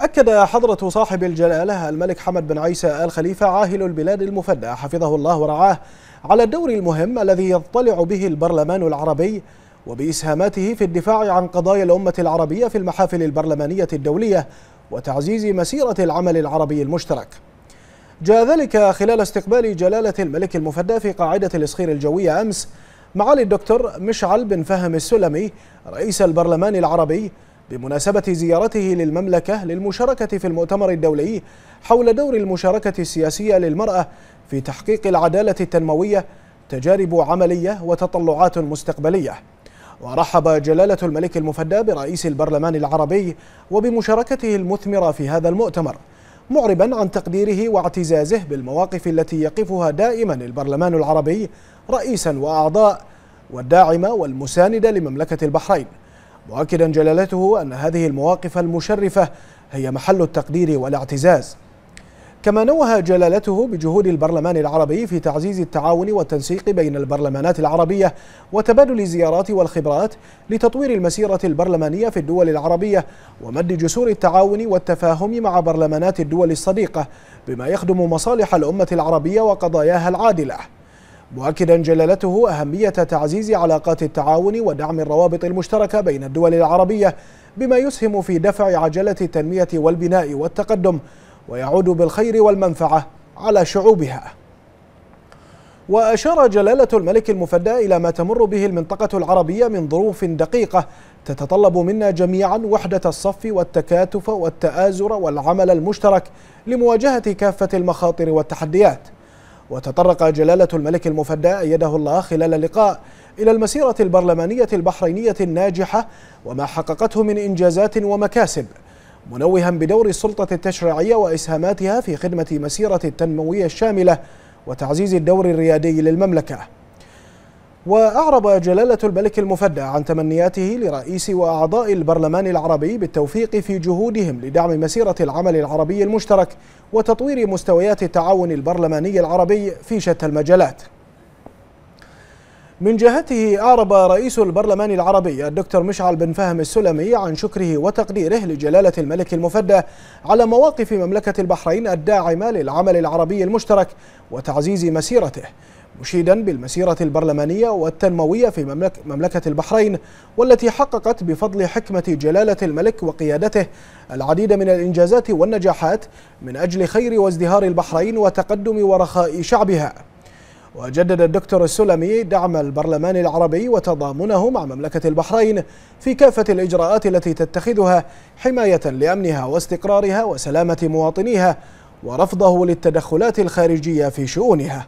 أكد حضرة صاحب الجلالة الملك حمد بن عيسى آل خليفة عاهل البلاد المفدى حفظه الله ورعاه على الدور المهم الذي يضطلع به البرلمان العربي وبإسهاماته في الدفاع عن قضايا الأمة العربية في المحافل البرلمانية الدولية وتعزيز مسيرة العمل العربي المشترك جاء ذلك خلال استقبال جلالة الملك المفدى في قاعدة الإسخير الجوية أمس معالي الدكتور مشعل بن فهم السلمي رئيس البرلمان العربي بمناسبة زيارته للمملكة للمشاركة في المؤتمر الدولي حول دور المشاركة السياسية للمرأة في تحقيق العدالة التنموية تجارب عملية وتطلعات مستقبلية ورحب جلالة الملك المفدى برئيس البرلمان العربي وبمشاركته المثمرة في هذا المؤتمر معربا عن تقديره واعتزازه بالمواقف التي يقفها دائما البرلمان العربي رئيسا وأعضاء والداعمة والمساندة لمملكة البحرين مؤكدا جلالته أن هذه المواقف المشرفة هي محل التقدير والاعتزاز كما نوه جلالته بجهود البرلمان العربي في تعزيز التعاون والتنسيق بين البرلمانات العربية وتبادل الزيارات والخبرات لتطوير المسيرة البرلمانية في الدول العربية ومد جسور التعاون والتفاهم مع برلمانات الدول الصديقة بما يخدم مصالح الأمة العربية وقضاياها العادلة مؤكدا جلالته أهمية تعزيز علاقات التعاون ودعم الروابط المشتركة بين الدول العربية بما يسهم في دفع عجلة التنمية والبناء والتقدم ويعود بالخير والمنفعة على شعوبها وأشار جلالة الملك المفدى إلى ما تمر به المنطقة العربية من ظروف دقيقة تتطلب منا جميعا وحدة الصف والتكاتف والتآزر والعمل المشترك لمواجهة كافة المخاطر والتحديات وتطرق جلالة الملك المفدى أيده الله خلال اللقاء إلى المسيرة البرلمانية البحرينية الناجحة وما حققته من إنجازات ومكاسب منوها بدور السلطة التشريعية وإسهاماتها في خدمة مسيرة التنموية الشاملة وتعزيز الدور الريادي للمملكة وأعرب جلالة الملك المفدى عن تمنياته لرئيس وأعضاء البرلمان العربي بالتوفيق في جهودهم لدعم مسيرة العمل العربي المشترك وتطوير مستويات التعاون البرلماني العربي في شتى المجالات من جهته أعرب رئيس البرلمان العربي الدكتور مشعل بن فهم السلمي عن شكره وتقديره لجلالة الملك المفدى على مواقف مملكة البحرين الداعمة للعمل العربي المشترك وتعزيز مسيرته مشيدا بالمسيرة البرلمانية والتنموية في مملكة البحرين والتي حققت بفضل حكمة جلالة الملك وقيادته العديد من الإنجازات والنجاحات من أجل خير وازدهار البحرين وتقدم ورخاء شعبها وجدد الدكتور السلمي دعم البرلمان العربي وتضامنه مع مملكة البحرين في كافة الإجراءات التي تتخذها حماية لأمنها واستقرارها وسلامة مواطنيها ورفضه للتدخلات الخارجية في شؤونها